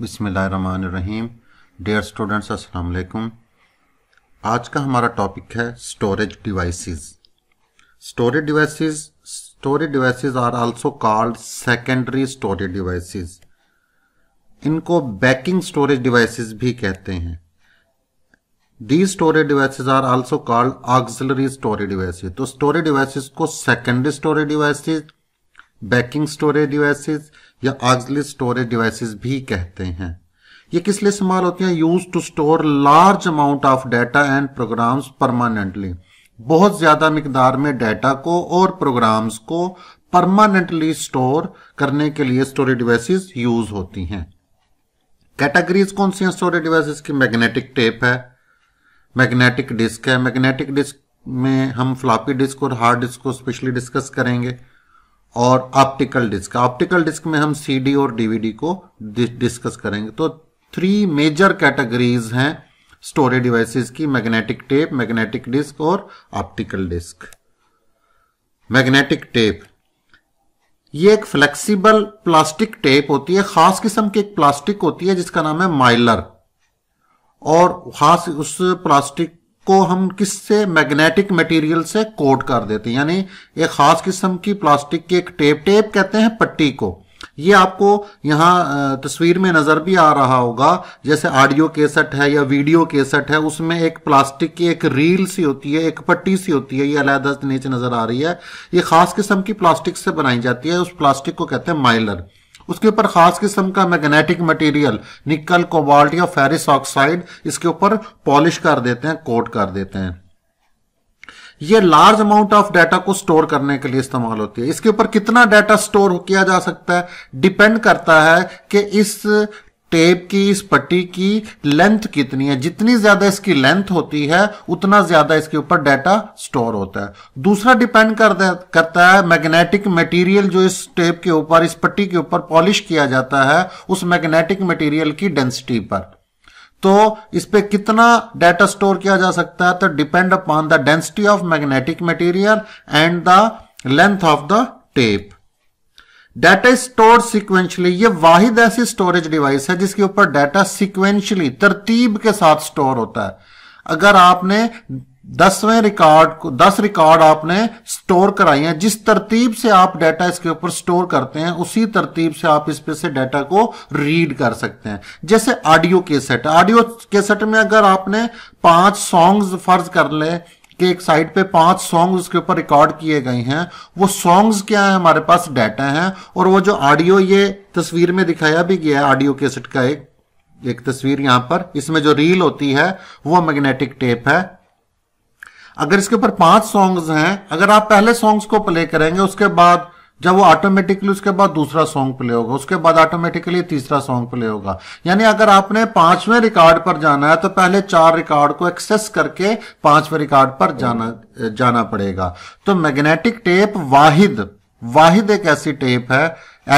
बिसमीम dear students अस्सलाम वालेकुम आज का हमारा टॉपिक है storage devices storage devices storage devices are also called secondary storage devices इनको बैकिंग स्टोरेज डिवाइसेस भी कहते हैं the storage devices are also called auxiliary storage devices तो स्टोरेज डिवाइसेस को secondary storage devices backing storage devices या auxiliary storage devices भी कहते हैं ये किस लिए इस्तेमाल होती हैं use to store large amount of data and programs permanently बहुत ज्यादा मकदार में डाटा को और प्रोग्राम्स को परमानेंटली स्टोर करने के लिए स्टोरेज डिवाइसेस यूज होती हैं कैटेगरीज कौन सी हैं स्टोरेज डिवाइसेस की मैग्नेटिक टेप है मैग्नेटिक डिस्क है मैग्नेटिक डिस्क में हम फ्लॉपी डिस्क और हार्ड डिस्क को स्पेशली डिस्कस करेंगे और ऑप्टिकल डिस्क ऑप्टिकल डिस्क में हम सीडी और डीवीडी को डिस्कस करेंगे तो थ्री मेजर कैटेगरीज हैं स्टोरेज डिवाइसेस की मैग्नेटिक टेप मैग्नेटिक डिस्क और ऑप्टिकल डिस्क मैग्नेटिक टेप ये एक फ्लेक्सिबल प्लास्टिक टेप होती है खास किस्म की एक प्लास्टिक होती है जिसका नाम है माइलर और खास उस प्लास्टिक को हम किससे मैग्नेटिक मटेरियल से कोट कर देते हैं यानी एक खास किस्म की प्लास्टिक की एक टेप टेप कहते हैं पट्टी को ये आपको यहाँ तस्वीर में नजर भी आ रहा होगा जैसे ऑडियो केसेट है या वीडियो केसेट है उसमें एक प्लास्टिक की एक रील सी होती है एक पट्टी सी होती है ये अलहदा नीचे नजर आ रही है ये खास किस्म की प्लास्टिक से बनाई जाती है उस प्लास्टिक को कहते हैं माइलर उसके ऊपर खास किस्म का मैग्नेटिक मटेरियल निकल कोबाल्ट या फेरिस ऑक्साइड इसके ऊपर पॉलिश कर देते हैं कोट कर देते हैं ये लार्ज अमाउंट ऑफ डाटा को स्टोर करने के लिए इस्तेमाल होती है इसके ऊपर कितना डाटा स्टोर किया जा सकता है डिपेंड करता है कि इस टेप की इस पट्टी की लेंथ कितनी है जितनी ज्यादा इसकी लेंथ होती है उतना ज्यादा इसके ऊपर डाटा स्टोर होता है दूसरा डिपेंड कर करता है मैग्नेटिक मटेरियल जो इस टेप के ऊपर इस पट्टी के ऊपर पॉलिश किया जाता है उस मैग्नेटिक मटेरियल की डेंसिटी पर तो इस पर कितना डाटा स्टोर किया जा सकता है तो depend upon the density of magnetic material and the length of the tape data store sequentially ये वाहिद ऐसी स्टोरेज डिवाइस है जिसके ऊपर डाटा सिक्वेंशली तरतीब के साथ स्टोर होता है अगर आपने दसवें रिकॉर्ड को दस रिकॉर्ड आपने स्टोर कराई हैं जिस तरतीब से आप डाटा इसके ऊपर स्टोर करते हैं उसी तरतीब से आप इस पे से डाटा को रीड कर सकते हैं जैसे ऑडियो केसेट ऑडियो केसेट में अगर आपने पांच सॉन्ग्स फर्ज कर ले के एक साइड पे पांच सॉन्ग उसके ऊपर रिकॉर्ड किए गए हैं वो सॉन्ग्स क्या है हमारे पास डाटा है और वो जो ऑडियो ये तस्वीर में दिखाया भी गया है ऑडियो कैसेट का एक एक तस्वीर यहां पर इसमें जो रील होती है वो मैग्नेटिक टेप है अगर इसके ऊपर पांच सॉन्ग्स हैं अगर आप पहले सॉन्ग्स को प्ले करेंगे उसके बाद जब वो ऑटोमेटिकली उसके बाद दूसरा सॉन्ग प्ले होगा उसके बाद ऑटोमेटिकली तीसरा सॉन्ग प्ले होगा यानी अगर आपने पांचवें रिकॉर्ड पर जाना है तो पहले चार रिकॉर्ड को एक्सेस करके पांचवें रिकॉर्ड पर जाना जाना पड़ेगा तो मैग्नेटिक टेप वाहिद वाहिद एक ऐसी टेप है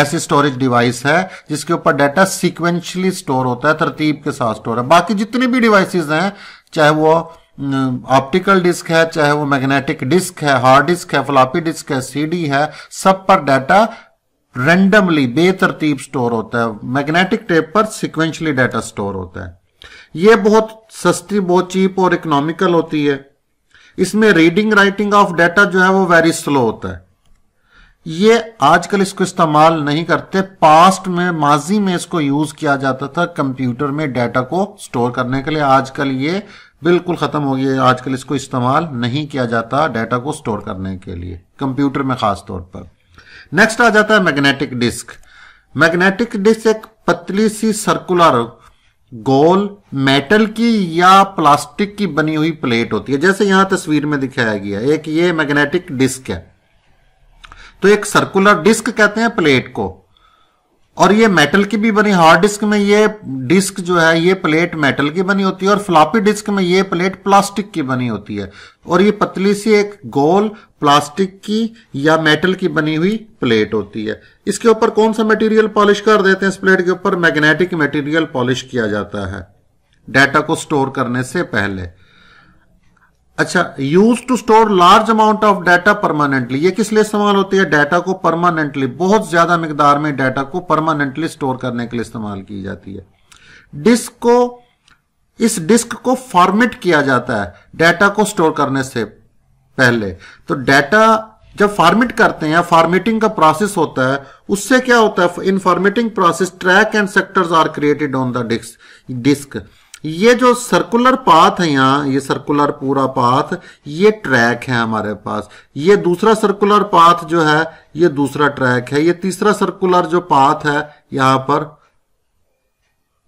ऐसी स्टोरेज डिवाइस है जिसके ऊपर डाटा सिक्वेंशली स्टोर होता है तरतीब के साथ स्टोर है बाकी जितनी भी डिवाइसेस हैं चाहे वो ऑप्टिकल डिस्क है चाहे वो मैग्नेटिक डिस्क है हार्ड डिस्क है फ्लॉपी डिस्क है सीडी है सब पर डाटा रेंडमली बेतरतीब स्टोर होता है मैग्नेटिक टेप पर सिक्वेंशली डाटा स्टोर होता है ये बहुत सस्ती बहुत चीप और इकोनॉमिकल होती है इसमें रीडिंग राइटिंग ऑफ डाटा जो है वो वेरी स्लो होता है ये आजकल इसको इस्तेमाल नहीं करते पास्ट में माजी में इसको यूज किया जाता था कंप्यूटर में डाटा को स्टोर करने के लिए आजकल ये बिल्कुल ख़त्म हो गई है आजकल इसको इस्तेमाल नहीं किया जाता डाटा को स्टोर करने के लिए कंप्यूटर में ख़ास तौर पर नेक्स्ट आ जाता है मैग्नेटिक डिस्क मैग्नेटिक डिस्क एक पतली सी सर्कुलर गोल मेटल की या प्लास्टिक की बनी हुई प्लेट होती है जैसे यहां तस्वीर में दिखाया गया एक ये मैग्नेटिक डिस्क है तो एक सर्कुलर डिस्क कहते हैं प्लेट को और ये मेटल की भी बनी हार्ड डिस्क में ये डिस्क जो है ये प्लेट मेटल की बनी होती है और फ्लॉपी डिस्क में ये प्लेट प्लास्टिक की बनी होती है और ये पतली सी एक गोल प्लास्टिक की या मेटल की बनी हुई प्लेट होती है इसके ऊपर कौन सा मटेरियल पॉलिश कर देते हैं इस प्लेट के ऊपर मैग्नेटिक मटेरियल पॉलिश किया जाता है डाटा को स्टोर करने से पहले अच्छा use to store large amount of data permanently ये किस लिए इस्तेमाल होती है डाटा को परमानेंटली बहुत ज्यादा मिकदार में डाटा को परमानेंटली स्टोर करने के लिए इस्तेमाल की जाती है डिस्क को इस डिस्क को फॉर्मेट किया जाता है डाटा को स्टोर करने से पहले तो डाटा जब फॉर्मेट करते हैं फॉर्मेटिंग का प्रोसेस होता है उससे क्या होता है in formatting process track and sectors are created on the disk disk ये जो सर्कुलर पाथ है यहाँ ये सर्कुलर पूरा पाथ ये ट्रैक है हमारे पास ये दूसरा सर्कुलर पाथ जो है ये दूसरा ट्रैक है ये तीसरा सर्कुलर जो पाथ है यहां पर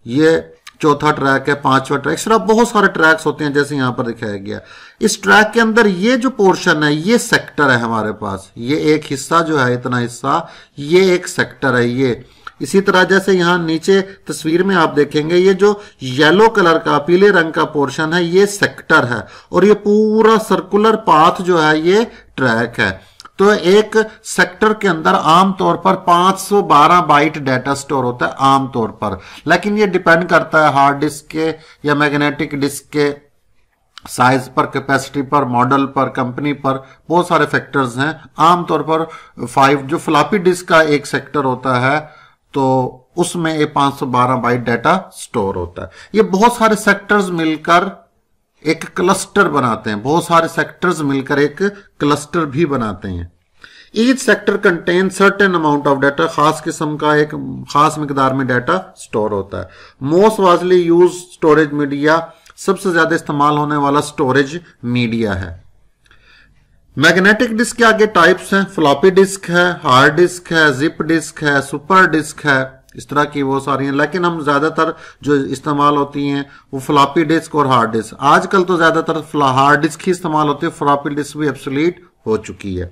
ये चौथा ट्रैक है पांचवा ट्रैक इस तरह बहुत सारे ट्रैक्स होते हैं जैसे यहां पर दिखाया गया इस ट्रैक के अंदर ये जो पोर्शन है ये सेक्टर है हमारे पास ये एक हिस्सा जो है इतना हिस्सा ये एक सेक्टर है ये इसी तरह जैसे यहाँ नीचे तस्वीर में आप देखेंगे ये जो येलो कलर का पीले रंग का पोर्शन है ये सेक्टर है और ये पूरा सर्कुलर पाथ जो है ये ट्रैक है तो एक सेक्टर के अंदर आमतौर पर 512 बाइट डाटा स्टोर होता है आमतौर पर लेकिन ये डिपेंड करता है हार्ड डिस्क के या मैग्नेटिक डिस्क के साइज पर कैपेसिटी पर मॉडल पर कंपनी पर बहुत सारे फैक्टर्स हैं आमतौर पर फाइव जो फ्लॉपी डिस्क का एक सेक्टर होता है तो उसमें ये 512 बाइट डाटा स्टोर होता है ये बहुत सारे सेक्टर्स मिलकर एक क्लस्टर बनाते हैं बहुत सारे सेक्टर्स मिलकर एक क्लस्टर भी बनाते हैं each sector contain certain amount of data खास किस्म का एक खास मकदार में डाटा स्टोर होता है मोस्ट वाजली यूज स्टोरेज मीडिया सबसे ज्यादा इस्तेमाल होने वाला स्टोरेज मीडिया है मैग्नेटिक डिस्क के आगे टाइप्स हैं फ्लॉपी डिस्क है हार्ड डिस्क है जिप डिस्क है सुपर डिस्क है इस तरह की वो सारी हैं लेकिन हम ज्यादातर जो इस्तेमाल होती हैं वो फ्लॉपी डिस्क और हार्ड डिस्क आजकल तो ज्यादातर हार्ड डिस्क ही इस्तेमाल होती है फ्लॉपी डिस्क भी एब्सोलीट हो चुकी है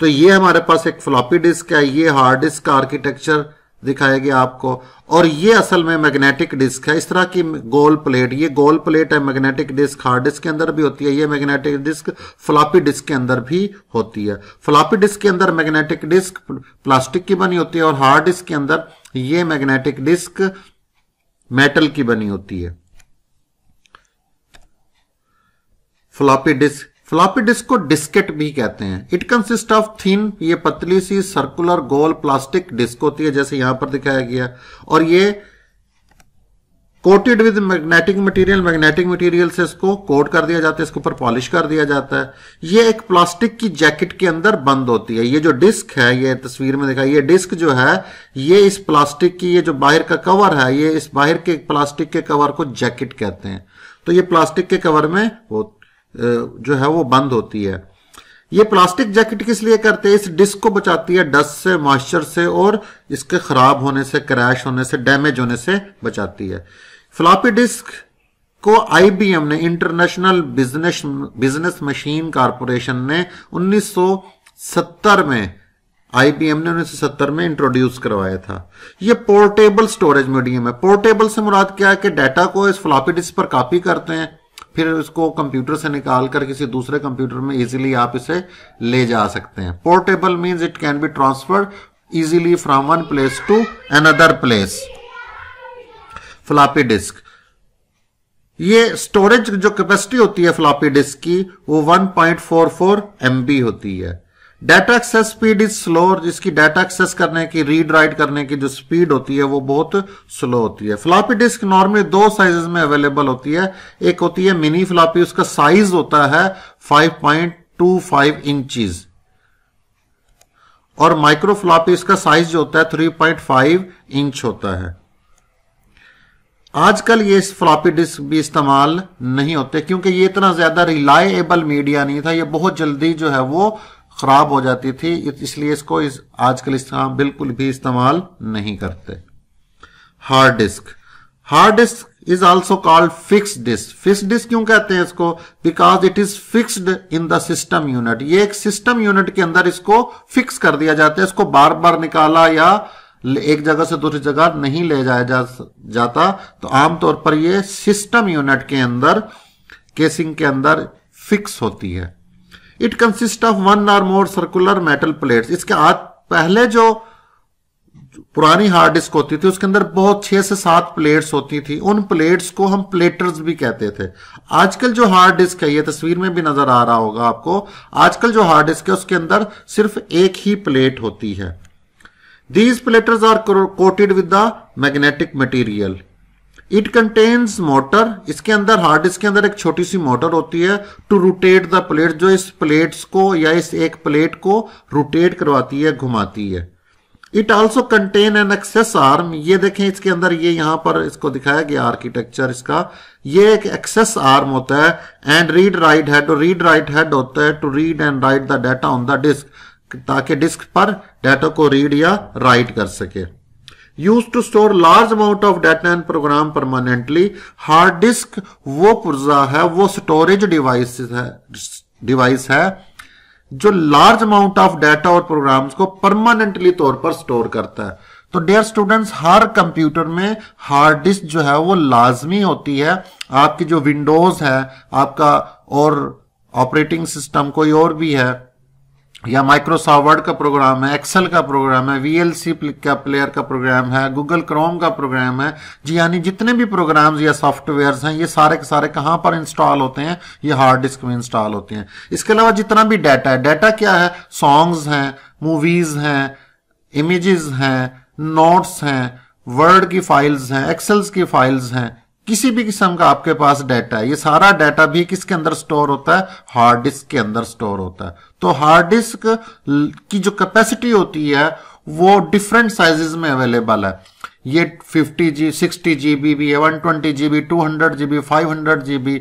तो ये हमारे पास एक फ्लॉपी डिस्क है ये हार्ड डिस्क का आर्किटेक्चर दिखाएगी आपको और ये असल में मैग्नेटिक डिस्क है इस तरह की गोल प्लेट ये गोल प्लेट है मैग्नेटिक डिस्क हार्ड डिस्क के अंदर भी होती है ये मैग्नेटिक डिस्क फ्लॉपी डिस्क के अंदर भी होती है फ्लॉपी डिस्क के अंदर मैग्नेटिक डिस्क प्लास्टिक की बनी होती है और हार्ड डिस्क के अंदर ये मैग्नेटिक डिस्क मेटल की बनी होती है फ्लॉपी डिस्क फ्लॉपी डिस्क को डिस्केट भी कहते हैं इट कंसिस्ट ऑफ थीन ये पतली सी सर्कुलर गोल प्लास्टिक डिस्क होती है जैसे यहां पर दिखाया गया और ये coated with magnetic material magnetic material से इसको कोट कर दिया जाता है इसके ऊपर पॉलिश कर दिया जाता है ये एक प्लास्टिक की जैकेट के अंदर बंद होती है ये जो डिस्क है ये तस्वीर में दिखाई ये डिस्क जो है ये इस प्लास्टिक की ये जो बाहर का कवर है ये इस बाहर के प्लास्टिक के कवर को जैकेट कहते हैं तो ये प्लास्टिक के कवर में जो है वो बंद होती है ये प्लास्टिक जैकेट किस लिए करते हैं इस डिस्क को बचाती है डस्ट से मॉइस्चर से और इसके खराब होने से क्रैश होने से डैमेज होने से बचाती है फ्लॉपी डिस्क को आईबीएम ने international business business machine corporation ने 1970 में आईबीएम ने 1970 में इंट्रोड्यूस करवाया था ये पोर्टेबल स्टोरेज मीडियम है पोर्टेबल से मुराद क्या है कि डाटा को इस फ्लॉपी डिस्क पर कॉपी करते हैं फिर इसको कंप्यूटर से निकाल कर किसी दूसरे कंप्यूटर में इजीली आप इसे ले जा सकते हैं portable means it can be transfer easily from one place to another place floppy disk ये स्टोरेज जो कैपेसिटी होती है फ्लॉपी डिस्क की वो 1.44 एमबी होती है data access speed is slow जिसकी डाटा एक्सेस करने की रीड राइट करने की जो स्पीड होती है वो बहुत स्लो होती है फ्लॉपी डिस्क नॉर्मली दो साइजेस में अवेलेबल होती है एक होती है मिनी फ्लॉपी उसका साइज होता है 5.25 इंचीज और माइक्रो फ्लॉपी उसका साइज जो होता है 3.5 इंच होता है आजकल ये फ्लॉपी डिस्क भी इस्तेमाल नहीं होते क्योंकि ये इतना ज्यादा रिलायबल मीडिया नहीं था यह बहुत जल्दी जो है वो खराब हो जाती थी इसलिए इसको इस आजकल इसका बिल्कुल भी इस्तेमाल नहीं करते hard disk hard disk is also called fix disk fix disk क्यों कहते हैं इसको because it is fixed in the system unit ये एक सिस्टम यूनिट के अंदर इसको फिक्स कर दिया जाता है इसको बार बार निकाला या एक जगह से दूसरी जगह नहीं ले जाया जा, जाता तो आमतौर पर यह सिस्टम यूनिट के अंदर केसिंग के अंदर फिक्स होती है it consist of one or more circular metal plates इसके आज पहले जो पुरानी हार्ड डिस्क होती थी उसके अंदर बहुत छह से सात प्लेट्स होती थी उन प्लेट्स को हम प्लेटर्स भी कहते थे आजकल जो हार्ड डिस्क है ये तस्वीर में भी नजर आ रहा होगा आपको आजकल जो हार्ड डिस्क है उसके अंदर सिर्फ एक ही प्लेट होती है these platters are coated with the magnetic material it contains motor इसके अंदर हार्ड डिस्क के अंदर एक छोटी सी मोटर होती है टू रोटेट द प्लेट जो इस प्लेट्स को या इस एक प्लेट को रोटेट करवाती है घुमाती है it also contain an access arm ये देखें इसके अंदर ये यहाँ पर इसको दिखाया गया आर्किटेक्चर इसका ये एक एक्सेस आर्म होता है and read write head read write head होता है to read and write the data on the disk ताकि डिस्क पर डाटा को रीड या राइट कर सके used to store large amount of data and program permanently hard disk वो पुर्जा है वो storage device है device है जो large amount of data और programs को permanently तौर पर store करता है तो डेयर स्टूडेंट्स हर कंप्यूटर में हार्ड डिस्क जो है वो लाजमी होती है आपकी जो विंडोज है आपका और ऑपरेटिंग सिस्टम कोई और भी है या माइक्रोसॉफ्ट वर्ड का प्रोग्राम है एक्सेल का प्रोग्राम है वीएलसी का प्लेयर का प्रोग्राम है गूगल क्रोम का प्रोग्राम है जी यानी जितने भी प्रोग्राम्स या सॉफ्टवेयर्स हैं ये सारे के सारे कहाँ पर इंस्टॉल होते हैं ये हार्ड डिस्क में इंस्टॉल होते हैं इसके अलावा जितना भी डाटा है डाटा क्या है सॉन्ग्स हैं मूवीज हैं इमेजेस हैं नोट्स हैं वर्ड की फाइल्स हैं एक्सेल्स की फाइल्स हैं किसी भी किस्म का आपके पास डाटा है ये सारा डाटा भी किसके अंदर स्टोर होता है हार्ड डिस्क के अंदर स्टोर होता है तो हार्ड डिस्क की जो कैपेसिटी होती है वो डिफरेंट साइजेस में अवेलेबल है ये 50 जी जी जीबी भी है one 120 GB hundred GB 500 GB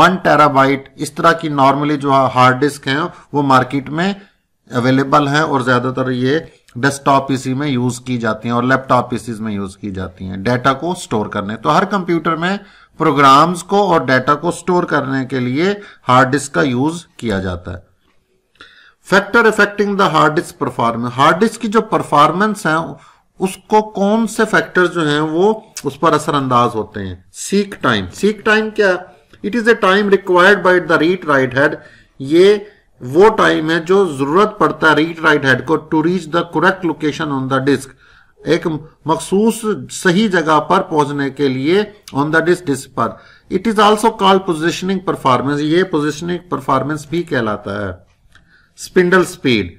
one terabyte इस तरह की नॉर्मली जो हार्ड डिस्क है वो मार्केट में अवेलेबल है और ज़्यादातर ये डेस्कटॉप पीसी में यूज की जाती हैं और लैपटॉप पीसीज में यूज की जाती हैं डाटा को स्टोर करने तो हर कंप्यूटर में प्रोग्राम्स को और डाटा को स्टोर करने के लिए हार्ड डिस्क का यूज किया जाता है factor affecting the hard disk performance hard disk की जो परफॉर्मेंस है उसको कौन से फैक्टर जो हैं वो उस पर असरअंदाज होते हैं सीक टाइम सीक टाइम क्या it is a time required by the read write head ये वो टाइम है जो जरूरत पड़ता है रीड राइट हेड को to reach the correct location on the disk एक मखसूस सही जगह पर पहुंचने के लिए ऑन द डिस्क डिस्क पर it is also called positioning performance ये पोजिशनिंग परफॉर्मेंस भी कहलाता है spindle speed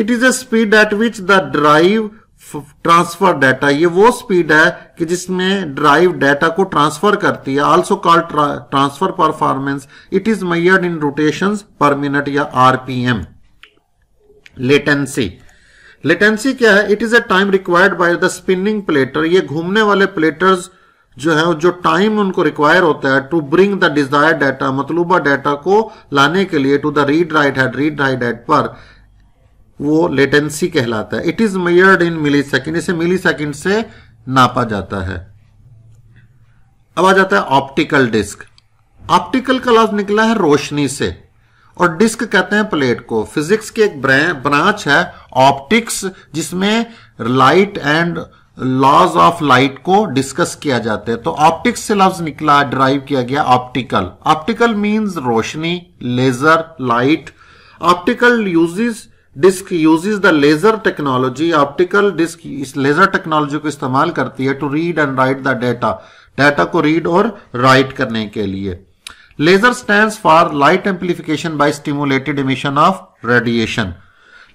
it is a speed at which the drive transfer data ये वो स्पीड है कि जिसमें ड्राइव डाटा को ट्रांसफर करती है also call transfer performance it is measured in rotation per minute या आरपीएम लेटेंसी लेटेंसी क्या है it is a time required by the spinning platter ये घूमने वाले प्लेटर्स जो है जो टाइम उनको रिक्वायर होता है to bring the desire data मतलूबा डाटा को लाने के लिए to the read write head read write head पर वो लेटेंसी कहलाता है it is measured in millisecond इसे मिली सेकेंड से नापा जाता है अब आ जाता है ऑप्टिकल डिस्क ऑप्टिकल का लफ्ज निकला है रोशनी से और डिस्क कहते हैं प्लेट को फिजिक्स की एक ब्रांच है ऑप्टिक्स जिसमें light and laws of light को डिस्कस किया जाता है तो ऑप्टिक्स से लफ्ज निकला ड्राइव किया गया ऑप्टिकल ऑप्टिकल मींस रोशनी laser light optical uses disc uses the laser technology optical disc इस लेजर टेक्नोलॉजी को इस्तेमाल करती है to read and write the data data को रीड और राइट करने के लिए laser stand for light amplification by stimulated emission of radiation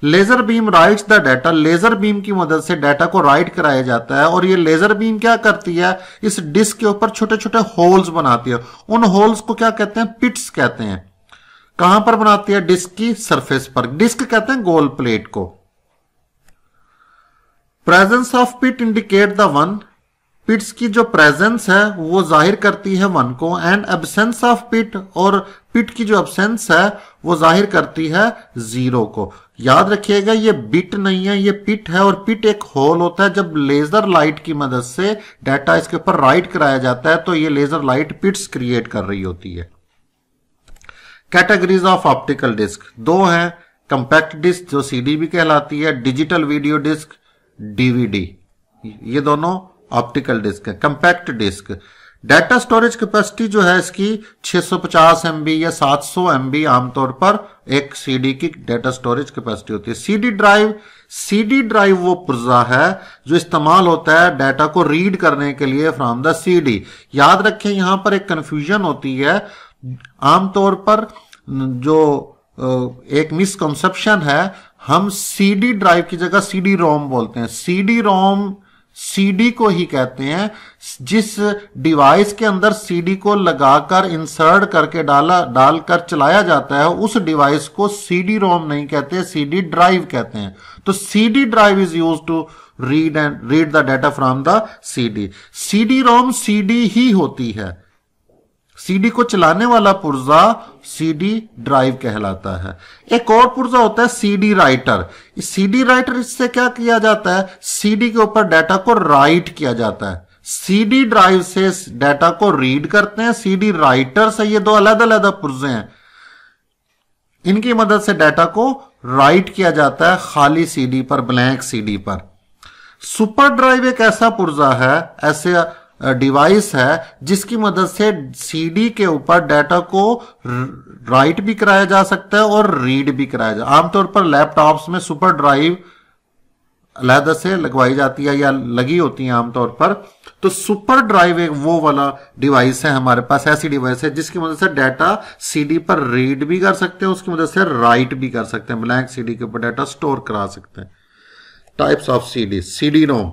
laser beam writes the data laser beam की मदद से डाटा को राइट कराया जाता है और ये लेजर बीम क्या करती है इस डिस्क के ऊपर छोटे छोटे होल्स बनाती है उन होल्स को क्या कहते हैं पिट्स कहते हैं कहां पर बनाती है डिस्क की सरफेस पर डिस्क कहते हैं गोल प्लेट को presence of pit indicate the one pits की जो प्रेजेंस है वो जाहिर करती है वन को एंड एबसेंस ऑफ पिट और पिट की जो एबसेंस है वो जाहिर करती है जीरो को याद रखिएगा ये बिट नहीं है ये पिट है और पिट एक होल होता है जब लेजर लाइट की मदद से डाटा इसके ऊपर राइट कराया जाता है तो ये लेजर लाइट पिट्स क्रिएट कर रही होती है कैटेगरीज ऑफ ऑप्टिकल डिस्क दो हैं कंपैक्ट डिस्क जो सीडी भी कहलाती है डिजिटल वीडियो डिस्क डीवीडी ये दोनों ऑप्टिकल डिस्क है compact disc data storage capacity जो है इसकी 650 एमबी या 700 एमबी आमतौर पर एक सीडी की डाटा स्टोरेज कैपेसिटी होती है सीडी ड्राइव सीडी ड्राइव वो पुर्जा है जो इस्तेमाल होता है डाटा को रीड करने के लिए फ्रॉम द सीडी याद रखें यहां पर एक कंफ्यूजन होती है आमतौर पर जो एक मिसकंसेप्शन है हम सीडी ड्राइव की जगह सीडी रोम बोलते हैं सीडी रोम सीडी को ही कहते हैं जिस डिवाइस के अंदर सीडी को लगाकर इंसर्ट करके डाला डालकर चलाया जाता है उस डिवाइस को सीडी रोम नहीं कहते सीडी ड्राइव कहते हैं तो CD drive is use to read and read the data from the CD CD ROM CD ही होती है सीडी को चलाने वाला पुर्जा सीडी ड्राइव कहलाता है एक और पुर्जा होता है सीडी राइटर सीडी राइटर इससे क्या किया जाता है सीडी के ऊपर डाटा को राइट किया जाता है सीडी ड्राइव से डाटा को रीड करते हैं सीडी राइटर से ये दो अलग अलग पुर्जे हैं इनकी मदद से डाटा को राइट किया जाता है खाली सीडी पर ब्लैंक सीडी पर सुपर ड्राइव एक ऐसा पुर्जा है ऐसे डिवाइस है जिसकी मदद से सीडी के ऊपर डाटा को राइट भी कराया जा सकता है और रीड भी कराया जा आमतौर पर लैपटॉप्स में सुपर ड्राइव अलहद से लगवाई जाती है या लगी होती है आमतौर पर तो सुपर ड्राइव एक वो वाला डिवाइस है हमारे पास ऐसी डिवाइस है जिसकी मदद से डाटा सीडी पर रीड भी कर सकते हैं उसकी मदद से राइट भी कर सकते हैं ब्लैंक सीडी के ऊपर डाटा स्टोर करा सकते हैं types of CD CD ROM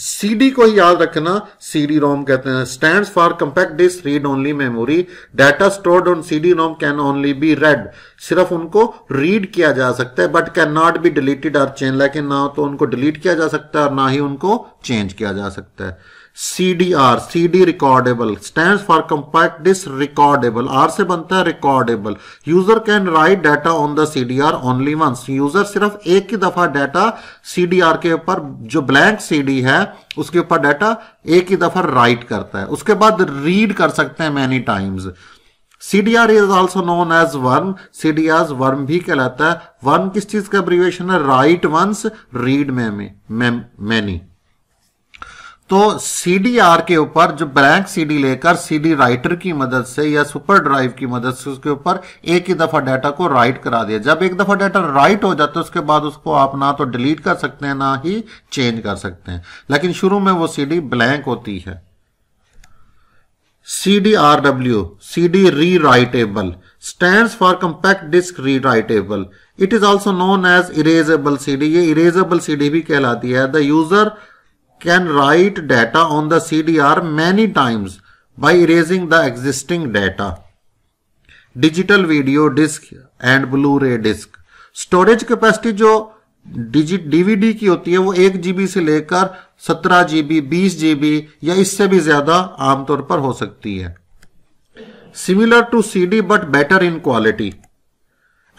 CD को याद रखना सीडी रोम कहते हैं stand for compact disc read only memory data stored on CD ROM can only be read सिर्फ उनको रीड किया जा सकता है but can not be deleted और चेंज लेकिन ना तो उनको डिलीट किया जा सकता है और ना ही उनको चेंज किया जा सकता है CDR, CD recordable stands for compact disc recordable R से बनता है recordable. User can write data on the CDR only once. User सिर्फ एक ही दफा डाटा सी डी आर के ऊपर जो ब्लैंक सी डी है उसके ऊपर डाटा एक ही दफा राइट करता है उसके बाद रीड कर सकते हैं many times C D R is also known as WORM R WORM भी कहलाता है वर्म किस चीज का ब्रिवेशन है राइट वंस रीड में मैनी तो सी के ऊपर जो ब्लैंक सी डी लेकर सी डी राइटर की मदद से या सुपर ड्राइव की मदद से उसके ऊपर एक ही दफा डाटा को राइट करा दिया जब एक दफा डाटा राइट हो जाता है उसके बाद उसको आप ना तो डिलीट कर सकते हैं ना ही चेंज कर सकते हैं लेकिन शुरू में वो सी डी ब्लैंक होती है C D R W C D rewritable disc rewritable it is also known as erasable C D ये इरेजेबल सी डी भी कहलाती है the user can write data on the CDR many times by erasing the existing data. Digital video disc and Blu-ray disc. Storage capacity जो digit DVD की होती है वो एक जीबी से लेकर सत्रह जीबी बीस जीबी या इससे भी ज्यादा आमतौर पर हो सकती है similar to CD but better in quality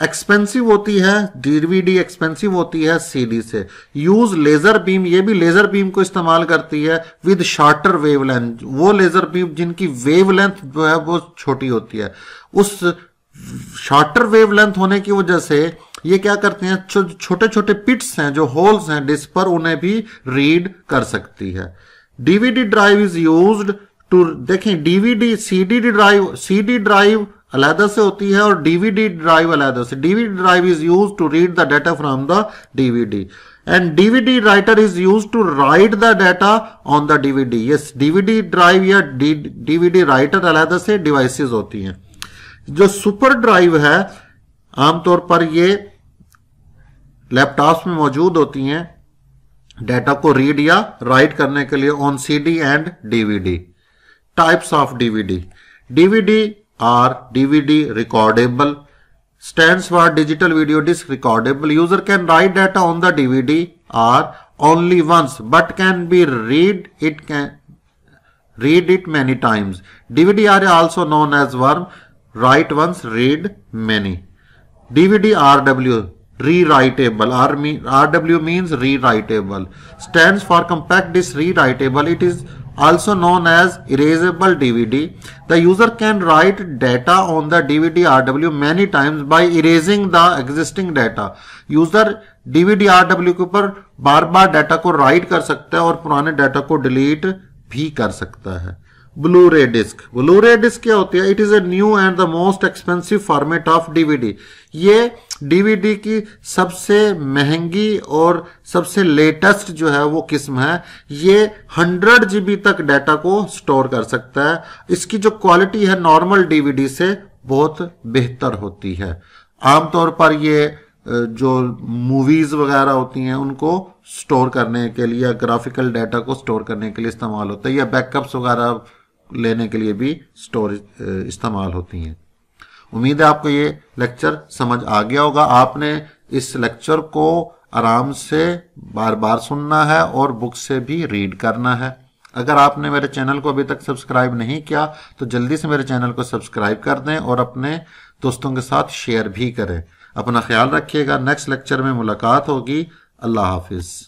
expensive होती है डीवीडी एक्सपेंसिव होती है सीडी से यूज लेजर बीम ये भी लेजर बीम को इस्तेमाल करती है विद शॉर्टर वेवलेंथ वो लेजर बीम जिनकी वेवलेंथ जो है वो छोटी होती है उस शार्टर वेवलेंथ होने की वजह से ये क्या करते हैं छोटे छोटे पिट्स हैं जो होल्स हैं डिस्क पर उन्हें भी रीड कर सकती है DVD drive is use to देखें DVD CD drive CD drive अलहदा से होती है और डीवीडी ड्राइव अलहदा से DVD drive is use to read the data from the DVD and DVD writer is use to write the data on the DVD yes DVD drive या DVD writer अलहदा से डिवाइसेस होती हैं जो super drive है आमतौर पर ये लैपटॉप में मौजूद होती हैं डाटा को रीड या राइट करने के लिए on C and DVD types of DVD DVD or DVD recordable stands for digital video disc recordable. User can write data on the DVD or only once but can be read it can read it many times. DVD are also known as worm write once read many. DVD RW rewritable R RW means rewritable stands for compact disc rewritable. It is also known as erasable DVD. The user can write data on the DVD RW many times by erasing the existing data. User DVD RW ke upar bar bar data ko write kar sakta hai aur purane data ko delete bhi kar sakta hai Blu ray disc Blu ray disc क्या होती है it is a new and the most expensive format of DVD ये DVD की सबसे महंगी और सबसे latest जो है वो किस्म है ये हंड्रेड जी तक डाटा को स्टोर कर सकता है इसकी जो क्वालिटी है नॉर्मल डीवीडी से बहुत बेहतर होती है आमतौर पर ये जो मूवीज वगैरह होती हैं उनको स्टोर करने के लिए या ग्राफिकल डाटा को स्टोर करने के लिए इस्तेमाल होता है या बैकअप्स वगैरह लेने के लिए भी स्टोरेज इस्तेमाल होती हैं उम्मीद है आपको ये लेक्चर समझ आ गया होगा आपने इस लेक्चर को आराम से बार बार सुनना है और बुक से भी रीड करना है अगर आपने मेरे चैनल को अभी तक सब्सक्राइब नहीं किया तो जल्दी से मेरे चैनल को सब्सक्राइब कर दें और अपने दोस्तों के साथ शेयर भी करें अपना ख्याल रखिएगा नेक्स्ट लेक्चर में मुलाकात होगी अल्लाह हाफिज़